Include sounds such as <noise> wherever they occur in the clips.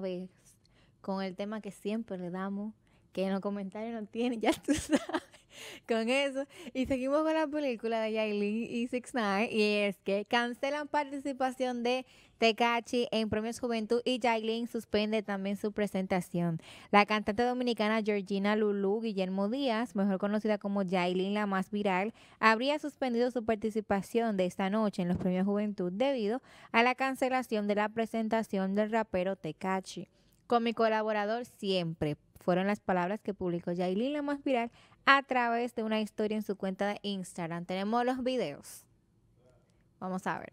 vez con el tema que siempre le damos, que en los comentarios no tiene, <laughs> ya tú sabes con eso. Y seguimos con la película de Yailin y Six Nine. Y es que cancelan participación de Tecachi en Premios Juventud y Yailin suspende también su presentación. La cantante dominicana Georgina Lulu Guillermo Díaz, mejor conocida como Yailin la más viral, habría suspendido su participación de esta noche en los Premios Juventud debido a la cancelación de la presentación del rapero Tecachi con mi colaborador siempre. Fueron las palabras que publicó Yailin la más viral a través de una historia en su cuenta de Instagram. Tenemos los videos. Vamos a ver.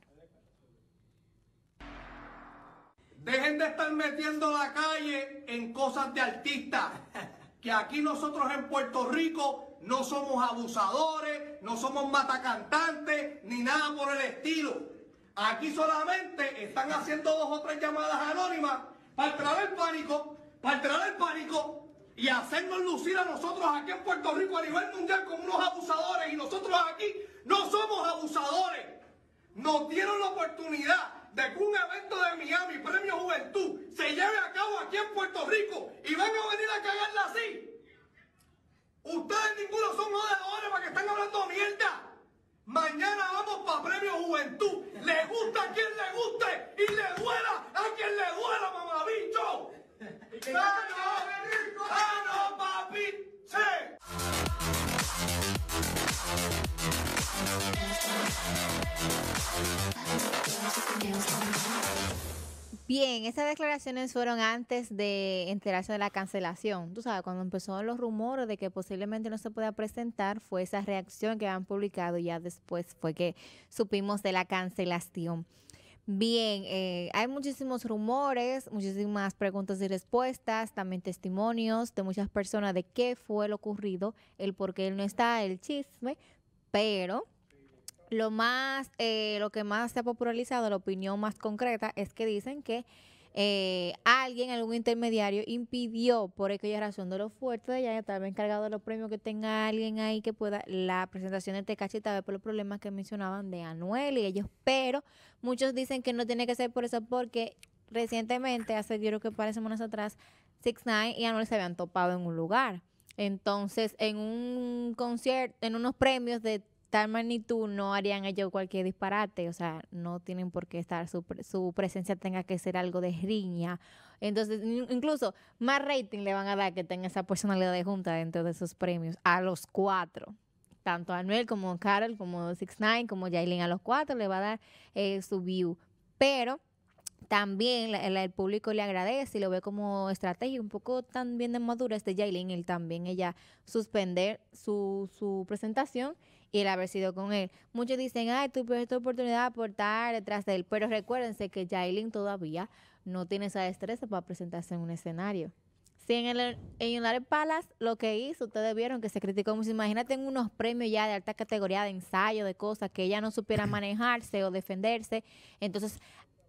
Dejen de estar metiendo la calle en cosas de artistas. Que aquí nosotros en Puerto Rico no somos abusadores, no somos matacantantes, ni nada por el estilo. Aquí solamente están haciendo dos o tres llamadas anónimas para traer el pánico, para entrar el pánico y hacernos lucir a nosotros aquí en Puerto Rico a nivel mundial como unos abusadores y nosotros aquí no somos abusadores. Nos dieron la oportunidad de que un evento de Miami, Premio Juventud, se lleve a cabo aquí en Puerto Rico y van a venir a cagarla así. Ustedes ninguno son ahora para que están hablando mierda. Bien, esas declaraciones fueron antes de enterarse de la cancelación. Tú sabes, cuando empezaron los rumores de que posiblemente no se pueda presentar, fue esa reacción que han publicado y ya después fue que supimos de la cancelación. Bien, eh, hay muchísimos rumores, muchísimas preguntas y respuestas, también testimonios de muchas personas de qué fue lo ocurrido, el por qué él no está, el chisme, pero lo más, eh, lo que más se ha popularizado, la opinión más concreta, es que dicen que eh, alguien, algún intermediario, impidió por aquella razón de lo fuerte de ella, estaba encargado de los premios que tenga alguien ahí que pueda la presentación de Tecachi vez por los problemas que mencionaban de Anuel y ellos, pero muchos dicen que no tiene que ser por eso porque recientemente, hace yo creo que parece semanas atrás, Six Nine y Anuel se habían topado en un lugar. Entonces, en un concierto, en unos premios de tal magnitud no harían ellos cualquier disparate, o sea, no tienen por qué estar, su, presencia tenga que ser algo de riña. Entonces, incluso más rating le van a dar que tenga esa personalidad de junta dentro de sus premios, a los cuatro. Tanto a Anuel como a Carol, como Six Nine, como Jailin, a los cuatro le va a dar eh, su view. Pero también el público le agradece y lo ve como estrategia un poco también de madurez de Jailin, él también ella suspender su, su presentación y el haber sido con él. Muchos dicen, ay, tú esta oportunidad de aportar detrás de él, pero recuérdense que Jailin todavía no tiene esa destreza para presentarse en un escenario. Si en el, en Palace lo que hizo, ustedes vieron que se criticó mucho. Imagínate en unos premios ya de alta categoría, de ensayo, de cosas, que ella no supiera <clears throat> manejarse o defenderse. Entonces,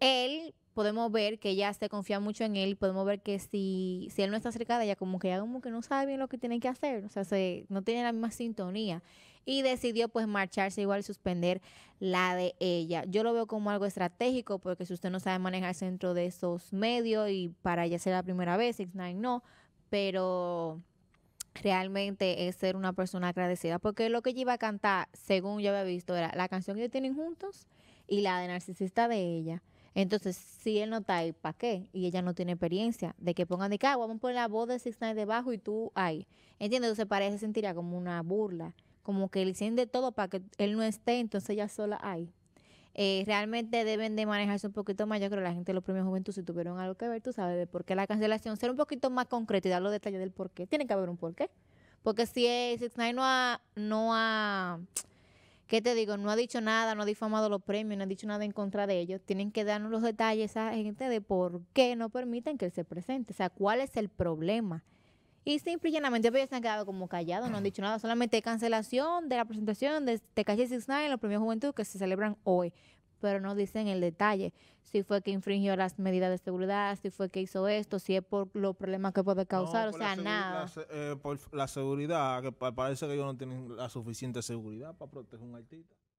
él podemos ver que ella se confía mucho en él, podemos ver que si, si él no está cerca de ella, como que ella como que no sabe bien lo que tiene que hacer, o sea, se, no tiene la misma sintonía. Y decidió pues marcharse igual y suspender la de ella. Yo lo veo como algo estratégico porque si usted no sabe manejarse dentro de esos medios y para ella será la primera vez, 6 no, pero realmente es ser una persona agradecida porque lo que ella iba a cantar, según yo había visto, era la canción que tienen juntos y la de narcisista de ella. Entonces, si él no está ahí, ¿para qué? Y ella no tiene experiencia de que pongan de que, ah, vamos a poner la voz de Six debajo y tú ahí. ¿Entiendes? Entonces, parece sentiría como una burla, como que él hicieron todo para que él no esté, entonces ella sola ahí. Eh, realmente deben de manejarse un poquito más. Yo creo que la gente de los premios Juventud, si tuvieron algo que ver, tú sabes de por qué la cancelación, ser un poquito más concreto y dar los detalles del por qué. Tiene que haber un por qué. Porque si es, eh, no no ha ¿Qué te digo? No ha dicho nada, no ha difamado los premios, no ha dicho nada en contra de ellos. Tienen que darnos los detalles a gente de por qué no permiten que él se presente. O sea, ¿cuál es el problema? Y simplemente y llanamente ellos se han quedado como callados, no han dicho nada, solamente cancelación de la presentación de Tekashi 69 en los premios Juventud que se celebran hoy pero no dicen el detalle. Si fue que infringió las medidas de seguridad, si fue que hizo esto, si es por los problemas que puede causar, o sea, nada. Eh, por la seguridad, que parece que ellos no tienen la suficiente seguridad para proteger un artista.